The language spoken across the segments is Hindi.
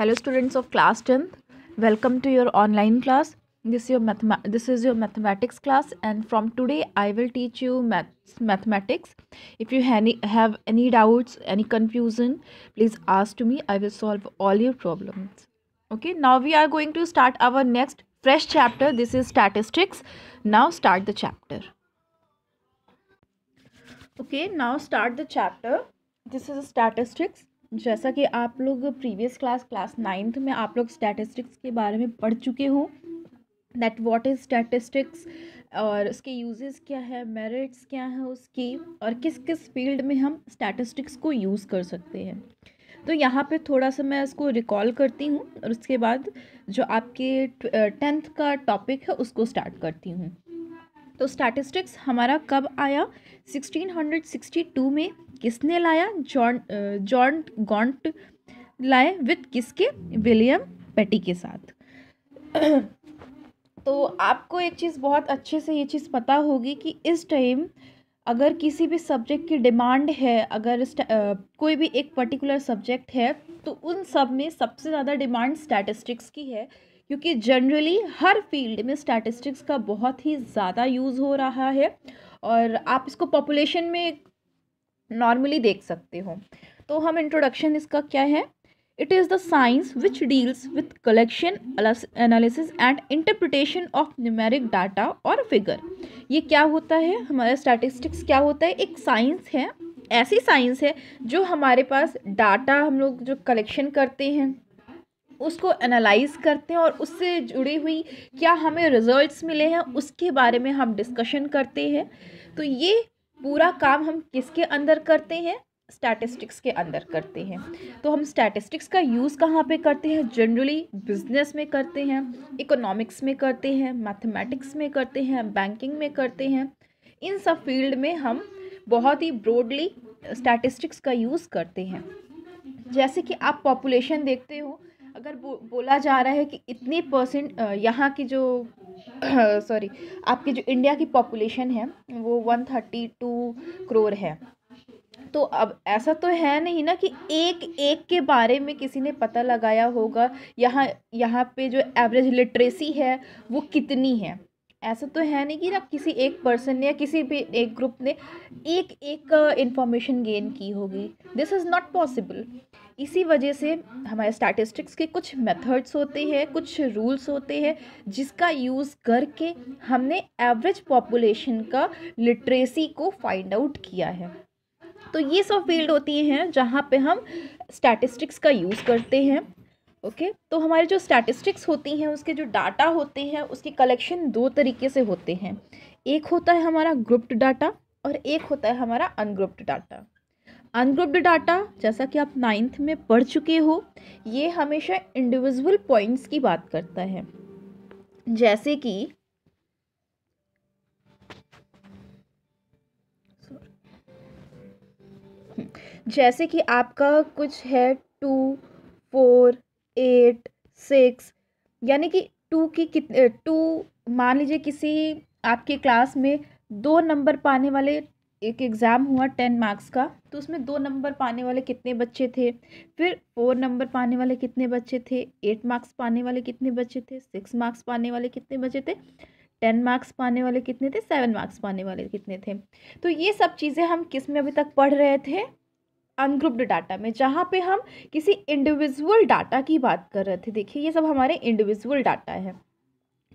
hello students of class 10th welcome to your online class this your math this is your mathematics class and from today i will teach you maths mathematics if you any, have any doubts any confusion please ask to me i will solve all your problems okay now we are going to start our next fresh chapter this is statistics now start the chapter okay now start the chapter this is statistics जैसा कि आप लोग प्रीवियस क्लास क्लास नाइन्थ में आप लोग स्टैटिस्टिक्स के बारे में पढ़ चुके हो दैट व्हाट इज़ स्टैटिस्टिक्स और उसके यूजेस क्या है मेरिट्स क्या है उसकी और किस किस फील्ड में हम स्टैटिस्टिक्स को यूज़ कर सकते हैं तो यहाँ पे थोड़ा सा मैं इसको रिकॉल करती हूँ और उसके बाद जो आपके टेंथ का टॉपिक है उसको स्टार्ट करती हूँ तो स्टैटिस्टिक्स हमारा कब आया 1662 में किसने लाया जॉन जॉन गॉन्ट लाए विथ किसके विलियम पेटी के साथ तो आपको एक चीज़ बहुत अच्छे से ये चीज़ पता होगी कि इस टाइम अगर किसी भी सब्जेक्ट की डिमांड है अगर आ, कोई भी एक पर्टिकुलर सब्जेक्ट है तो उन सब में सबसे ज़्यादा डिमांड स्टैटिस्टिक्स की है क्योंकि जनरली हर फील्ड में स्टैटिस्टिक्स का बहुत ही ज़्यादा यूज़ हो रहा है और आप इसको पॉपुलेशन में नॉर्मली देख सकते हो तो हम इंट्रोडक्शन इसका क्या है it is the science which deals with collection analysis and interpretation of numeric data और फिगर ये क्या होता है हमारा स्टैटिस्टिक्स क्या होता है एक साइंस है ऐसी साइंस है जो हमारे पास डाटा हम लोग जो कलेक्शन करते हैं उसको एनालाइज करते हैं और उससे जुड़ी हुई क्या हमें रिजल्ट्स मिले हैं उसके बारे में हम डिस्कशन करते हैं तो ये पूरा काम हम किसके अंदर करते हैं स्टैटिस्टिक्स के अंदर करते हैं तो हम स्टैटिस्टिक्स का यूज़ कहाँ पे करते हैं जनरली बिजनेस में करते हैं इकोनॉमिक्स में करते हैं मैथमेटिक्स में करते हैं बैंकिंग में करते हैं इन सब फील्ड में हम बहुत ही ब्रॉडली स्टैटिस्टिक्स का यूज़ करते हैं जैसे कि आप पॉपुलेशन देखते हो अगर बो, बोला जा रहा है कि इतने परसेंट यहाँ की जो सॉरी आपकी जो इंडिया की पॉपुलेशन है वो वन थर्टी टू करोड़ है तो अब ऐसा तो है नहीं ना कि एक एक के बारे में किसी ने पता लगाया होगा यहाँ यहाँ पे जो एवरेज लिटरेसी है वो कितनी है ऐसा तो है नहीं कि ना किसी एक पर्सन ने या किसी भी एक ग्रुप ने एक एक इंफॉर्मेशन uh, गेन की होगी दिस इज़ नॉट पॉसिबल इसी वजह से हमारे स्टैटिस्टिक्स के कुछ मेथड्स होते हैं कुछ रूल्स होते हैं जिसका यूज़ करके हमने एवरेज पॉपुलेशन का लिटरेसी को फाइंड आउट किया है तो ये सब फील्ड होती हैं जहाँ पे हम स्टैटिस्टिक्स का यूज़ करते हैं ओके okay? तो हमारे जो स्टैटिस्टिक्स होती हैं उसके जो डाटा होते हैं उसके कलेक्शन दो तरीके से होते हैं एक होता है हमारा ग्रुप्ड डाटा और एक होता है हमारा अनग्रुप्ड डाटा अनग्रुप्ड डाटा जैसा कि आप नाइन्थ में पढ़ चुके हो ये हमेशा इंडिविजुअल पॉइंट्स की बात करता है जैसे कि जैसे कि आपका कुछ है टू फोर एट सिक्स यानी कि टू की कितने टू मान लीजिए किसी आपके क्लास में दो नंबर पाने वाले एक एग्ज़ाम हुआ टेन मार्क्स का तो उसमें दो नंबर पाने वाले कितने बच्चे थे फिर फोर नंबर पाने वाले कितने बच्चे थे एट मार्क्स पाने वाले कितने बच्चे थे सिक्स मार्क्स पाने वाले कितने बच्चे थे टेन मार्क्स पाने वाले कितने थे सेवन मार्क्स पाने वाले कितने थे तो ये सब चीज़ें हम किस में अभी तक पढ़ रहे थे अनग्रुप्ड डाटा में जहाँ पे हम किसी इंडिविजुअल डाटा की बात कर रहे थे देखिए ये सब हमारे इंडिविजुअल डाटा है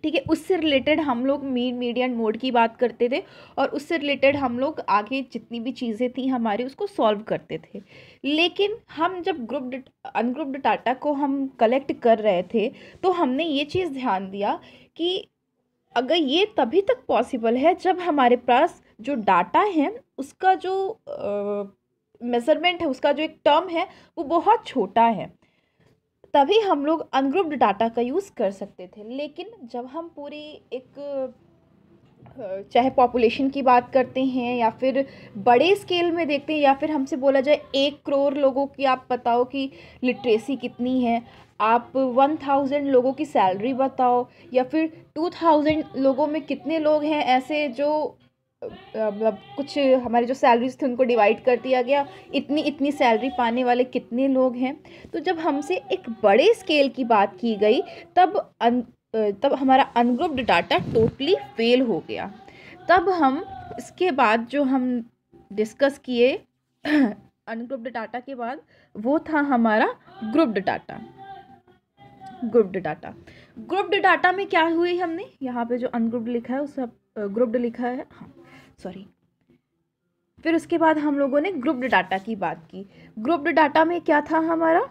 ठीक है उससे रिलेटेड हम लोग मीड मीडियन मोड की बात करते थे और उससे रिलेटेड हम लोग आगे जितनी भी चीज़ें थी हमारी उसको सॉल्व करते थे लेकिन हम जब ग्रुप अनग्रुप्ड डाटा को हम कलेक्ट कर रहे थे तो हमने ये चीज़ ध्यान दिया कि अगर ये तभी तक पॉसिबल है जब हमारे पास जो डाटा है उसका जो मेज़रमेंट है उसका जो एक टर्म है वो बहुत छोटा है तभी हम लोग अनग्रुप्ड डाटा का यूज़ कर सकते थे लेकिन जब हम पूरी एक चाहे पॉपुलेशन की बात करते हैं या फिर बड़े स्केल में देखते हैं या फिर हमसे बोला जाए एक करोड़ लोगों की आप बताओ कि लिटरेसी कितनी है आप वन थाउजेंड लोगों की सैलरी बताओ या फिर टू थाउजेंड लोगों में कितने लोग हैं ऐसे जो मतलब कुछ हमारी जो सैलरीज थी उनको डिवाइड कर दिया गया इतनी इतनी सैलरी पाने वाले कितने लोग हैं तो जब हमसे एक बड़े स्केल की बात की गई तब अन, तब हमारा अनग्रुप्ड डाटा टोटली फेल हो गया तब हम इसके बाद जो हम डिस्कस किए अनग्रुप्ड डाटा के बाद वो था हमारा grouped data grouped data grouped data में क्या हुई हमने यहाँ पे जो अनग्रुप्ड लिखा है उस ग्रुप्ड लिखा है हाँ सॉरी फिर उसके बाद हम लोगों ने ग्रुप्ड डाटा की बात की ग्रुप्ड डाटा में क्या था हमारा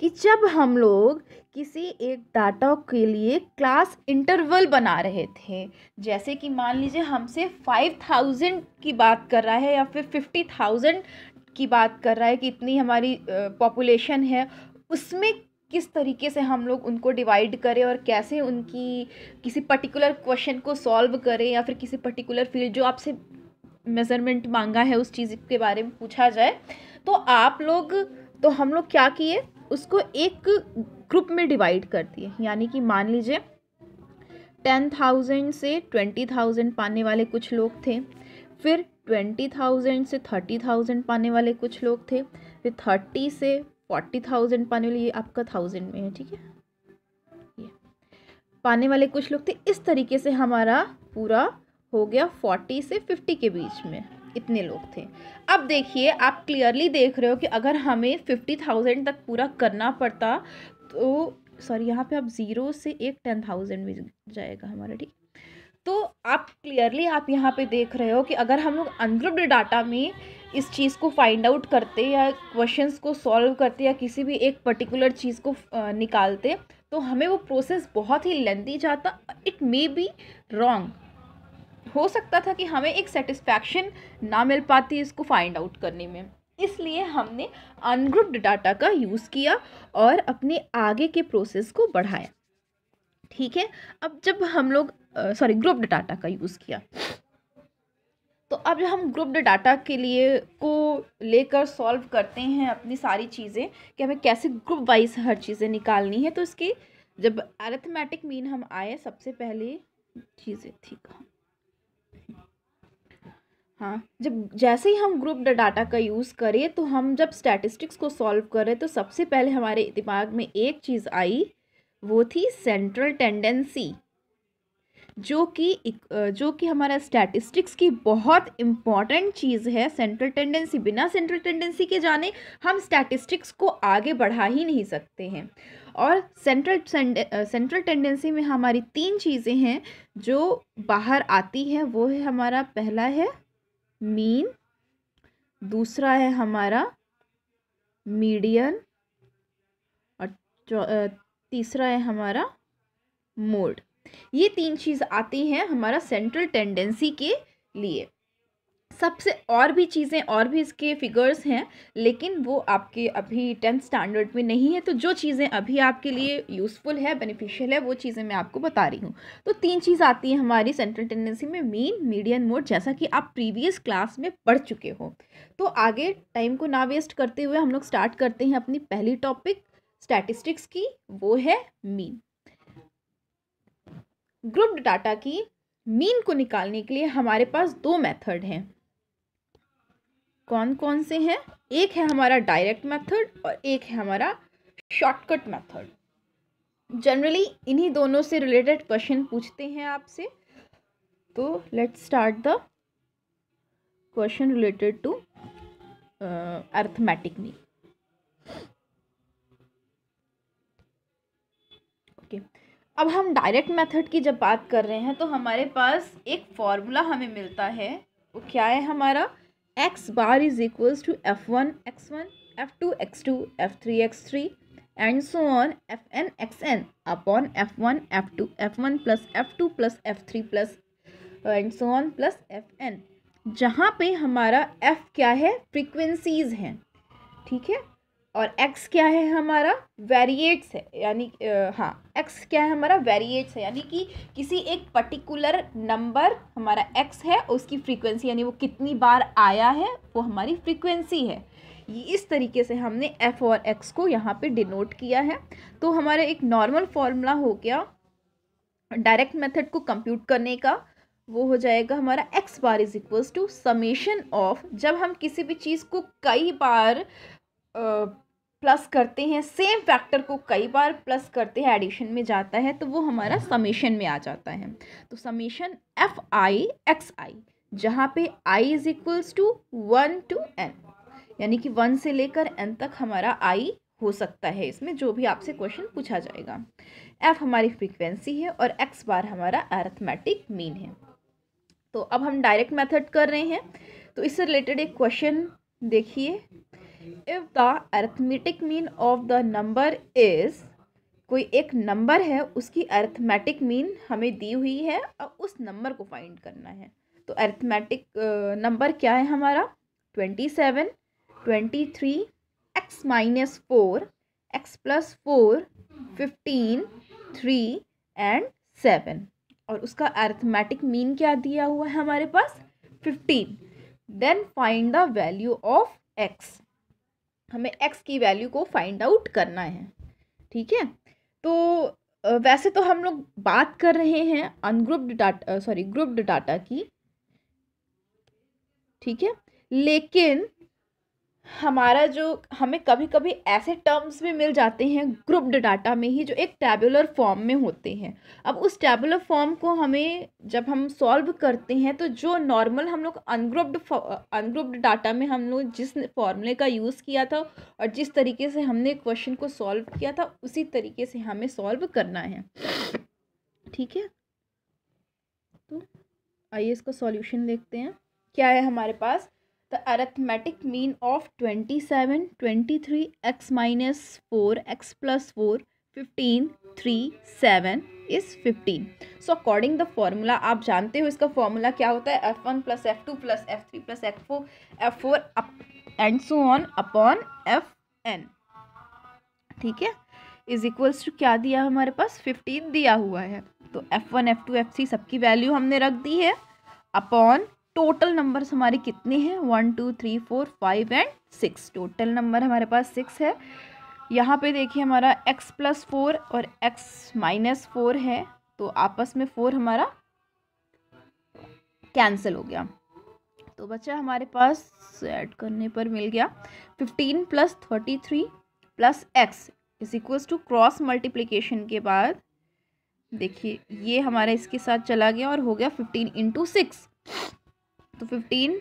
कि जब हम लोग किसी एक डाटा के लिए क्लास इंटरवल बना रहे थे जैसे कि मान लीजिए हमसे फाइव थाउजेंड की बात कर रहा है या फिर फिफ्टी थाउजेंड की बात कर रहा है कि इतनी हमारी पॉपुलेशन है उसमें किस तरीके से हम लोग उनको डिवाइड करें और कैसे उनकी किसी पर्टिकुलर क्वेश्चन को सॉल्व करें या फिर किसी पर्टिकुलर फील्ड जो आपसे मेज़रमेंट मांगा है उस चीज़ के बारे में पूछा जाए तो आप लोग तो हम लोग क्या किए उसको एक ग्रुप में डिवाइड कर दिए यानी कि मान लीजिए टेन थाउजेंड से ट्वेंटी थाउजेंड पाने वाले कुछ लोग थे फिर ट्वेंटी थाउजेंड से थर्टी थाउजेंड पाने वाले कुछ लोग थे फिर थर्टी से फोर्टी थाउजेंड पाने वाले ये आपका थाउजेंड में है ठीक है ये पाने वाले कुछ लोग थे इस तरीके से हमारा पूरा हो गया फोर्टी से फिफ्टी के बीच में इतने लोग थे अब देखिए आप क्लियरली देख रहे हो कि अगर हमें फिफ्टी थाउजेंड तक पूरा करना पड़ता तो सॉरी यहाँ पे आप ज़ीरो से एक टेन थाउजेंड में जाएगा हमारा ठीक तो आप क्लियरली आप यहाँ पे देख रहे हो कि अगर हम लोग अनग्रुप्ड डाटा में इस चीज़ को फाइंड आउट करते या क्वेश्चंस को सॉल्व करते या किसी भी एक पर्टिकुलर चीज़ को निकालते तो हमें वो प्रोसेस बहुत ही लेंदी जाता इट मे बी रॉन्ग हो सकता था कि हमें एक सेटिस्फैक्शन ना मिल पाती इसको फाइंड आउट करने में इसलिए हमने अनग्रुप्ड डाटा का यूज़ किया और अपने आगे के प्रोसेस को बढ़ाया ठीक है अब जब हम लोग सॉरी ग्रुप्ड डाटा का यूज़ किया अब हम ग्रुप्ड डाटा के लिए को लेकर सॉल्व करते हैं अपनी सारी चीज़ें कि हमें कैसे ग्रुप वाइज हर चीज़ें निकालनी है तो इसकी जब अरेथमेटिक मीन हम आए सबसे पहले चीज़ें थी हाँ जब जैसे ही हम ग्रुप डाटा का यूज़ करें तो हम जब स्टैटिस्टिक्स को सॉल्व करें तो सबसे पहले हमारे दिमाग में एक चीज़ आई वो थी सेंट्रल टेंडेंसी जो कि जो कि हमारा स्टैटिस्टिक्स की बहुत इम्पॉर्टेंट चीज़ है सेंट्रल टेंडेंसी बिना सेंट्रल टेंडेंसी के जाने हम स्टैटिस्टिक्स को आगे बढ़ा ही नहीं सकते हैं और सेंट्रल सेंट्रल टेंडेंसी में हमारी तीन चीज़ें हैं जो बाहर आती हैं वो है हमारा पहला है मीन दूसरा है हमारा मीडियन और तीसरा है हमारा मोड ये तीन चीज़ आती हैं हमारा सेंट्रल टेंडेंसी के लिए सबसे और भी चीज़ें और भी इसके फिगर्स हैं लेकिन वो आपके अभी टेंथ स्टैंडर्ड में नहीं है तो जो चीज़ें अभी आपके लिए यूज़फुल है बेनिफिशियल है वो चीज़ें मैं आपको बता रही हूँ तो तीन चीज़ आती है हमारी सेंट्रल टेंडेंसी में मेन मीडियन मोड जैसा कि आप प्रीवियस क्लास में पढ़ चुके हो तो आगे टाइम को ना वेस्ट करते हुए हम लोग स्टार्ट करते हैं अपनी पहली टॉपिक स्टैटिस्टिक्स की वो है मीन ग्रुप्ड डाटा की मीन को निकालने के लिए हमारे पास दो मेथड हैं कौन कौन से हैं एक है हमारा डायरेक्ट मेथड और एक है हमारा शॉर्टकट मेथड जनरली इन्हीं दोनों से रिलेटेड क्वेश्चन पूछते हैं आपसे तो let's start the question related to arithmetic mean अब हम डायरेक्ट मेथड की जब बात कर रहे हैं तो हमारे पास एक फॉर्मूला हमें मिलता है वो क्या है हमारा x bar is equals to F one X one F two X two F three X three and so on F N X N upon F one F two F one plus F two plus F three plus and so on plus F N जहाँ पे हमारा एफ क्या है फ्रीक्वेंसीज़ हैं ठीक है और x क्या है हमारा वेरिएट्स है यानी हाँ x क्या है हमारा वेरिएट्स है यानी कि किसी एक पर्टिकुलर नंबर हमारा x है उसकी फ्रीक्वेंसी यानी वो कितनी बार आया है वो हमारी फ्रीक्वेंसी है ये इस तरीके से हमने f और x को यहाँ पे डिनोट किया है तो हमारा एक नॉर्मल फॉर्मूला हो गया डायरेक्ट मेथड को कंप्यूट करने का वो हो जाएगा हमारा x bar is equals to summation of जब हम किसी भी चीज़ को कई बार प्लस करते हैं सेम फैक्टर को कई बार प्लस करते हैं एडिशन में जाता है तो वो हमारा समेशन में आ जाता है तो summation F I X I जहाँ पे I is equals to one to N यानी कि वन से लेकर एन तक हमारा आई हो सकता है इसमें जो भी आपसे क्वेश्चन पूछा जाएगा एफ हमारी फ्रिक्वेंसी है और एक्स बार हमारा एरथमेटिक मीन है तो अब हम डायरेक्ट मेथड कर रहे हैं तो इससे रिलेटेड एक क्वेश्चन देखिए if the arithmetic mean of the number is कोई एक नंबर है उसकी अर्थमेटिक मीन हमें दी हुई है और उस नंबर को फाइंड करना है तो अर्थमेटिक नंबर क्या है हमारा twenty seven twenty three x minus four x plus four fifteen three and seven और उसका अर्थमेटिक मीन क्या दिया हुआ है हमारे पास fifteen then find the value of x हमें एक्स की वैल्यू को फाइंड आउट करना है ठीक है तो वैसे तो हम लोग बात कर रहे हैं ungrouped data sorry grouped data की ठीक है लेकिन हमारा जो हमें कभी कभी ऐसे टर्म्स भी मिल जाते हैं ग्रुप्ड डाटा में ही जो एक टैबुलर फॉर्म में होते हैं अब उस टैबुलर फॉर्म को हमें जब हम सॉल्व करते हैं तो जो नॉर्मल हम लोग अनग्रुप्ड अनग्रुप्ड डाटा में हम लोग जिस फॉर्मूले का यूज़ किया था और जिस तरीके से हमने क्वेश्चन को सॉल्व किया था उसी तरीके से हमें सॉल्व करना है ठीक है तो आइए इसका सॉल्यूशन देखते हैं क्या है हमारे पास the arithmetic mean of 27 23 x minus 4 x plus 4 15 3 7 is fifteen so according the formula आप जानते हो इसका फॉर्मूला क्या होता है F one plus F two plus F three plus F four F four and so on upon F N ठीक है इज इक्वल्स टू क्या दिया हमारे पास फिफ्टीन दिया हुआ है तो F one F two F three सबकी वैल्यू हमने रख दी है अपॉन टोटल नंबर्स हमारे कितने हैं one two three four five and six total number हमारे पास सिक्स है यहाँ पे देखिए हमारा x प्लस फोर और x माइनस फोर है तो आपस में फोर हमारा कैंसिल हो गया तो बच्चा हमारे पास ऐड करने पर मिल गया fifteen plus thirty three plus x is equals to cross multiplication के बाद देखिए ये हमारा इसके साथ चला गया और हो गया फिफ्टीन इंटू सिक्स तो fifteen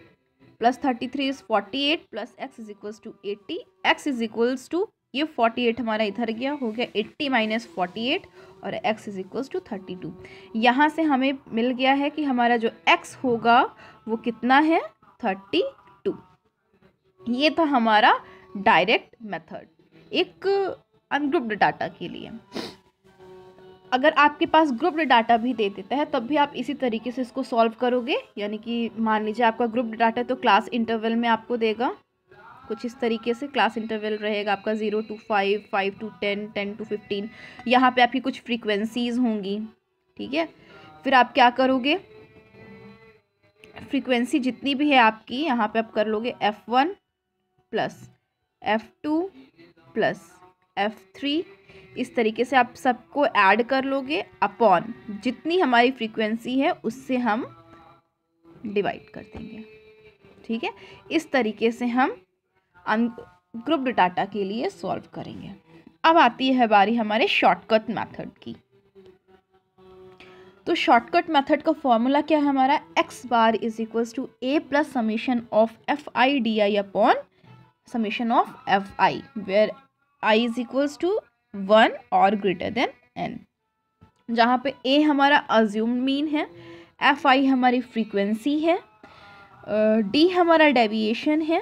plus thirty three is forty eight plus x is equals to eighty x is equals to ये फोर्टी एट हमारा इधर गया हो गया एट्टी माइनस फोर्टी एट और x is equals to thirty two यहाँ से हमें मिल गया है कि हमारा जो x होगा वो कितना है थर्टी टू ये था हमारा डायरेक्ट मेथड एक अनग्रुप्ड डाटा के लिए अगर आपके पास ग्रुप्ड डाटा भी दे देता है तब भी आप इसी तरीके से इसको सॉल्व करोगे यानी कि मान लीजिए आपका ग्रुप डाटा तो क्लास इंटरवल में आपको देगा कुछ इस तरीके से क्लास इंटरवल रहेगा आपका zero to five five to ten ten to fifteen यहाँ पे आपकी कुछ फ्रीक्वेंसीज़ होंगी ठीक है फिर आप क्या करोगे फ्रीक्वेंसी जितनी भी है आपकी यहाँ पे आप कर लोगे F one plus F two plus F three इस तरीके से आप सबको ऐड कर लोगे अपॉन जितनी हमारी फ्रीक्वेंसी है उससे हम डिवाइड कर देंगे ठीक है इस तरीके से हम ग्रुप्ड डाटा के लिए सॉल्व करेंगे अब आती है बारी हमारे शॉर्टकट मेथड की तो शॉर्टकट मेथड का फॉर्मूला क्या है हमारा x bar is equals to A plus summation of F I D I upon summation of F I where I is equals to one और ग्रेटर देन एन जहाँ पे ए हमारा अज्यूम मीन है एफ आई हमारी फ्रीक्वेंसी है डी हमारा डेविएशन है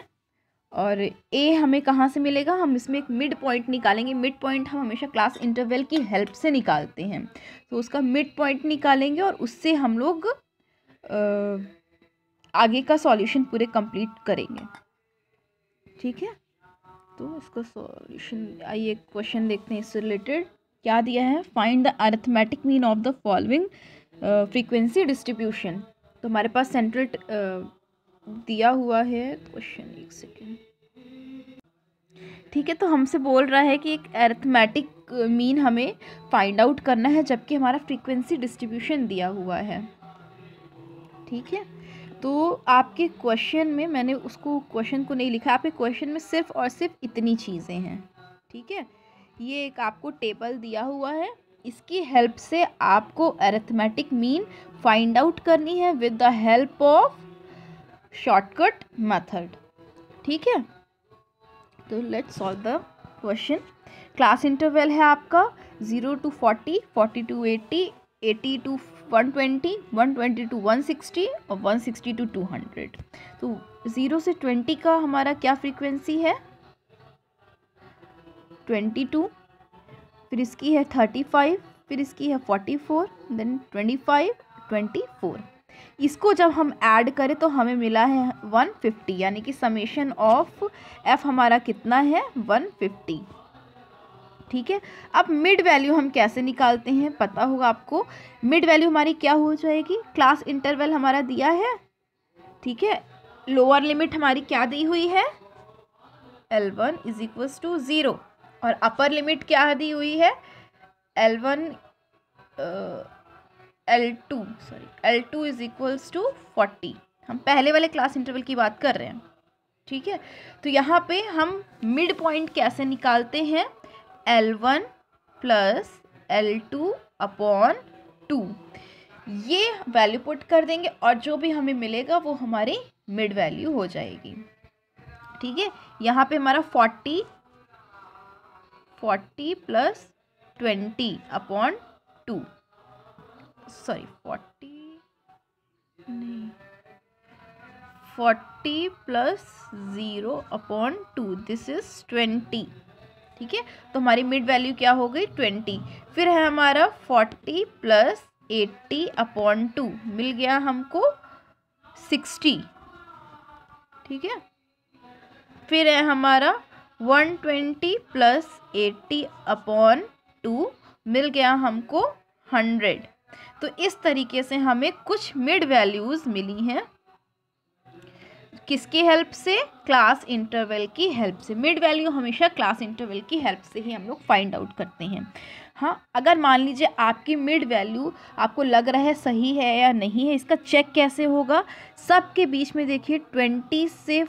और ए हमें कहाँ से मिलेगा हम इसमें एक मिड पॉइंट निकालेंगे मिड पॉइंट हम हमेशा क्लास इंटरवल की हेल्प से निकालते हैं तो उसका मिड पॉइंट निकालेंगे और उससे हम लोग आगे का सॉल्यूशन पूरे कंप्लीट करेंगे ठीक है तो इसका सॉल्यूशन आइए क्वेश्चन देखते हैं इससे रिलेटेड क्या दिया है find the arithmetic mean of the following frequency distribution तो हमारे पास सेंट्रल uh, दिया हुआ है क्वेश्चन एक सेकेंड ठीक है तो हमसे बोल रहा है कि एक अर्थमेटिक मीन uh, हमें फाइंड आउट करना है जबकि हमारा फ्रीक्वेंसी डिस्ट्रीब्यूशन दिया हुआ है ठीक है तो आपके क्वेश्चन में मैंने उसको क्वेश्चन को नहीं लिखा आपके क्वेश्चन में सिर्फ और सिर्फ इतनी चीज़ें हैं ठीक है ये एक आपको टेबल दिया हुआ है इसकी हेल्प से आपको अरेथमेटिक मीन फाइंड आउट करनी है with the help of shortcut method ठीक है तो let solve the question class interval है आपका zero to forty forty to eighty eighty to 120, 120 to 160 और 160 टू 200 तो ज़ीरो से 20 का हमारा क्या फ्रीक्वेंसी है 22 फिर इसकी है 35 फिर इसकी है 44 देन 25 24 इसको जब हम ऐड करें तो हमें मिला है 150 यानी कि समेशन ऑफ एफ हमारा कितना है 150 ठीक है अब मिड वैल्यू हम कैसे निकालते हैं पता होगा आपको मिड वैल्यू हमारी क्या हो जाएगी क्लास इंटरवल हमारा दिया है ठीक है लोअर लिमिट हमारी क्या दी हुई है L one is equals to zero और अपर लिमिट क्या दी हुई है L one L two sorry L two is equals to forty हम पहले वाले क्लास इंटरवल की बात कर रहे हैं ठीक है तो यहाँ पे हम मिड पॉइंट कैसे निकालते हैं L one plus L two upon two ये वैल्यू पुट कर देंगे और जो भी हमें मिलेगा वो हमारी मिड वैल्यू हो जाएगी ठीक है यहाँ पे हमारा forty forty plus twenty upon two sorry forty नहीं forty plus zero upon two this is twenty ठीक है तो हमारी मिड वैल्यू क्या हो गई ट्वेंटी फिर है हमारा forty plus eighty upon two मिल गया हमको सिक्सटी ठीक है फिर है हमारा one twenty plus eighty upon two मिल गया हमको हंड्रेड तो इस तरीके से हमें कुछ मिड वैल्यूज़ मिली हैं किसकी हेल्प से क्लास इंटरवल की हेल्प से मिड वैल्यू हमेशा क्लास इंटरवल की हेल्प से ही हम लोग फाइंड आउट करते हैं हाँ अगर मान लीजिए आपकी मिड वैल्यू आपको लग रहा है सही है या नहीं है इसका चेक कैसे होगा सब के बीच में देखिए ट्वेंटी से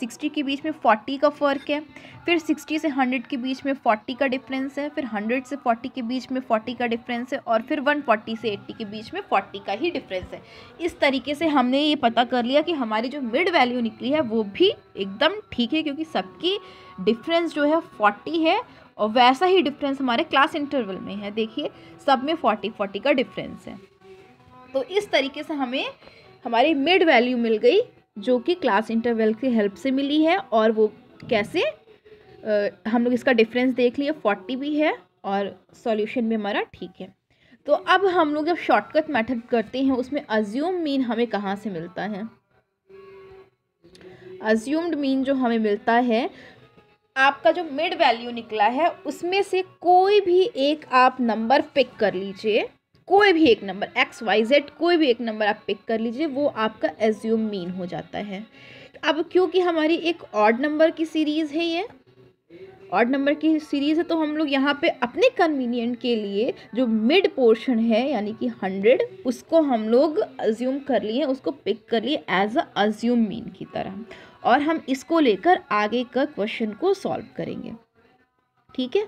सिक्सटी के बीच में फोर्टी का फ़र्क है फिर सिक्सटी से हंड्रेड के बीच में फोर्टी का डिफरेंस है फिर हंड्रेड से फोर्टी के बीच में फोर्टी का डिफरेंस है और फिर वन फोर्टी से एट्टी के बीच में फोर्टी का ही डिफरेंस है इस तरीके से हमने ये पता कर लिया कि हमारी जो मिड वैल्यू निकली है वो भी एकदम ठीक है क्योंकि सबकी डिफरेंस जो है फोर्टी है और वैसा ही डिफरेंस हमारे क्लास इंटरवल में है देखिए सब में फोर्टी फोर्टी का डिफरेंस है तो इस तरीके से हमें हमारी मिड वैल्यू मिल गई जो कि क्लास इंटरवल की हेल्प से मिली है और वो कैसे आ, हम लोग इसका डिफरेंस देख लिए फोर्टी भी है और सॉल्यूशन भी हमारा ठीक है तो अब हम लोग जब शॉर्टकट मेथड करते हैं उसमें अज्यूम मीन हमें कहाँ से मिलता है अज्यूम्ड मीन जो हमें मिलता है आपका जो मिड वैल्यू निकला है उसमें से कोई भी एक आप नंबर पिक कर लीजिए कोई भी एक नंबर एक्स वाई जेड कोई भी एक नंबर आप पिक कर लीजिए वो आपका एज्यूम मीन हो जाता है अब क्योंकि हमारी एक ऑड नंबर की सीरीज़ है ये ऑड नंबर की सीरीज़ है तो हम लोग यहाँ पे अपने कन्वीनियंट के लिए जो मिड पोर्शन है यानी कि हंड्रेड उसको हम लोग अज्यूम कर लिए उसको पिक कर लिए एज अ अज्यूम मीन की तरह और हम इसको लेकर आगे का क्वेश्चन को सॉल्व करेंगे ठीक है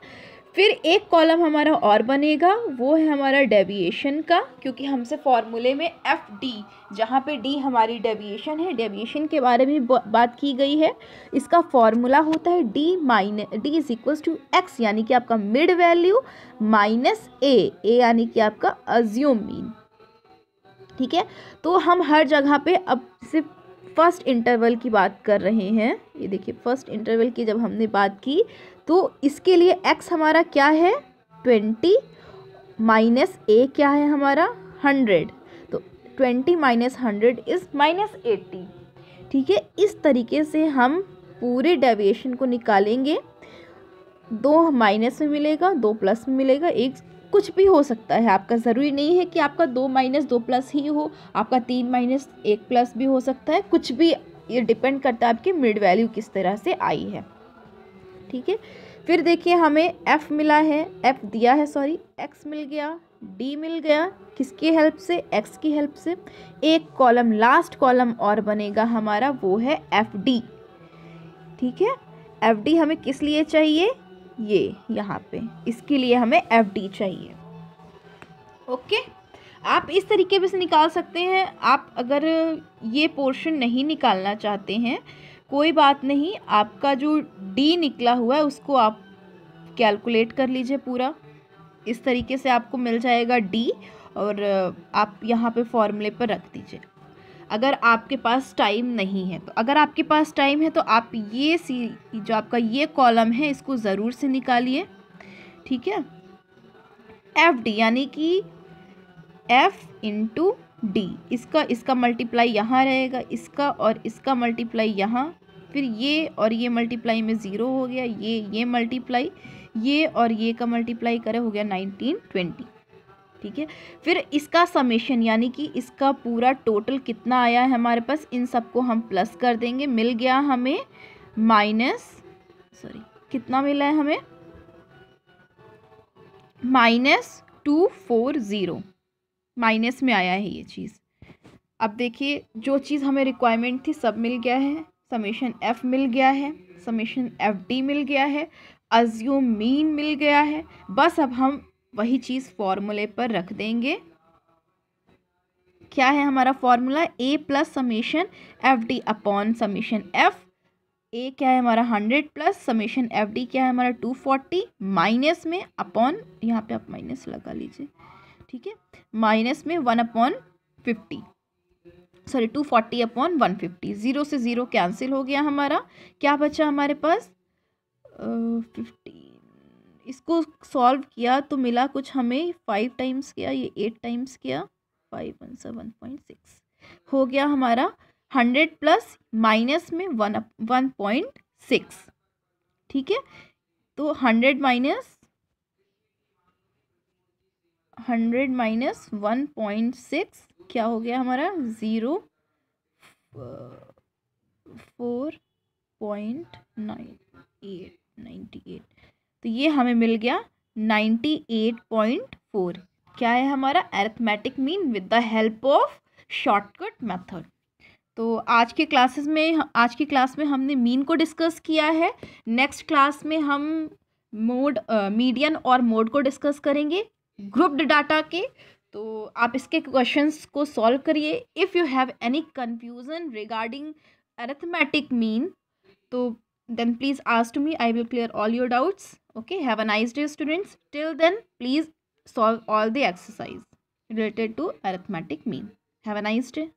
फिर एक कॉलम हमारा और बनेगा वो है हमारा डेविएशन का क्योंकि हमसे फॉर्मूले में एफ डी जहाँ पर डी हमारी डेविएशन है डेविएशन के बारे में बात की गई है इसका फॉर्मूला होता है D mine D is equal to x यानी कि आपका mid value minus A A यानी कि आपका अज्यूम मीन ठीक है तो हम हर जगह पे अब सिर्फ फर्स्ट इंटरवल की बात कर रहे हैं ये देखिए फर्स्ट इंटरवल की जब हमने बात की तो इसके लिए x हमारा क्या है ट्वेंटी माइनस ए क्या है हमारा हंड्रेड तो twenty minus hundred is minus eighty ठीक है इस तरीके से हम पूरे डेविएशन को निकालेंगे दो माइनस में मिलेगा दो प्लस में मिलेगा एक कुछ भी हो सकता है आपका ज़रूरी नहीं है कि आपका दो माइनस दो प्लस ही हो आपका तीन माइनस एक प्लस भी हो सकता है कुछ भी ये डिपेंड करता है आपकी मिड वैल्यू किस तरह से आई है ठीक है फिर देखिए हमें एफ़ मिला है एफ़ दिया है सॉरी एक्स मिल गया डी मिल गया किसकी हेल्प से एक्स की हेल्प से एक कॉलम लास्ट कॉलम और बनेगा हमारा वो है एफ डी ठीक है एफ डी हमें किस लिए चाहिए ये यहाँ पे इसके लिए हमें एफ डी चाहिए ओके आप इस तरीके से निकाल सकते हैं आप अगर ये पोर्शन नहीं निकालना चाहते हैं कोई बात नहीं आपका जो डी निकला हुआ है उसको आप कैलकुलेट कर लीजिए पूरा इस तरीके से आपको मिल जाएगा डी और आप यहाँ पे फॉर्मूले पर रख दीजिए अगर आपके पास टाइम नहीं है तो अगर आपके पास टाइम है तो आप ये सी जो आपका ये कॉलम है इसको ज़रूर से निकालिए ठीक है एफ डी यानी कि एफ इंटू डी इसका इसका मल्टीप्लाई यहाँ रहेगा इसका और इसका मल्टीप्लाई यहाँ फिर ये और ये मल्टीप्लाई में ज़ीरो हो गया ये ये मल्टीप्लाई ये और ये का मल्टीप्लाई करे हो गया नाइनटीन ट्वेंटी ठीक है फिर इसका समेशन यानी कि इसका पूरा टोटल कितना आया है हमारे पास इन सबको हम प्लस कर देंगे मिल गया हमें माइनस सॉरी कितना मिला है हमें minus two four zero minus में आया है ये चीज़ अब देखिए जो चीज़ हमें रिक्वायरमेंट थी सब मिल गया है समेशन एफ मिल गया है समेशन एफ डी मिल गया है अज्यूम मीन मिल गया है बस अब हम वही चीज़ फॉर्मूले पर रख देंगे क्या है हमारा formula A plus summation F D upon summation F A क्या है हमारा hundred plus summation F D क्या है हमारा टू फोर्टी माइनस में अपॉन यहाँ पे आप माइनस लगा लीजिए ठीक है माइनस में one upon fifty sorry two forty upon one fifty zero से ज़ीरो कैंसिल हो गया हमारा क्या बचा हमारे पास फिफ्टी uh, इसको सॉल्व किया तो मिला कुछ हमें फाइव टाइम्स किया ये एट टाइम्स किया five one sir one point six हो गया हमारा हंड्रेड प्लस माइनस में वन वन पॉइंट सिक्स ठीक है तो hundred minus hundred minus one point six क्या हो गया हमारा zero four point nine eight ninety eight तो ये हमें मिल गया नाइन्टी एट पॉइंट फोर क्या है हमारा arithmetic mean with the help of shortcut method तो आज के क्लासेस में आज की क्लास में हमने मीन को डिस्कस किया है नेक्स्ट क्लास में हम मोड मीडियन uh, और मोड को डिस्कस करेंगे ग्रुप्ड डाटा के तो आप इसके क्वेश्चन को सॉल्व करिए if you have any confusion regarding arithmetic mean तो then please ask to me I will clear all your doubts okay have a nice day students till then please solve all the exercise related to arithmetic mean have a nice day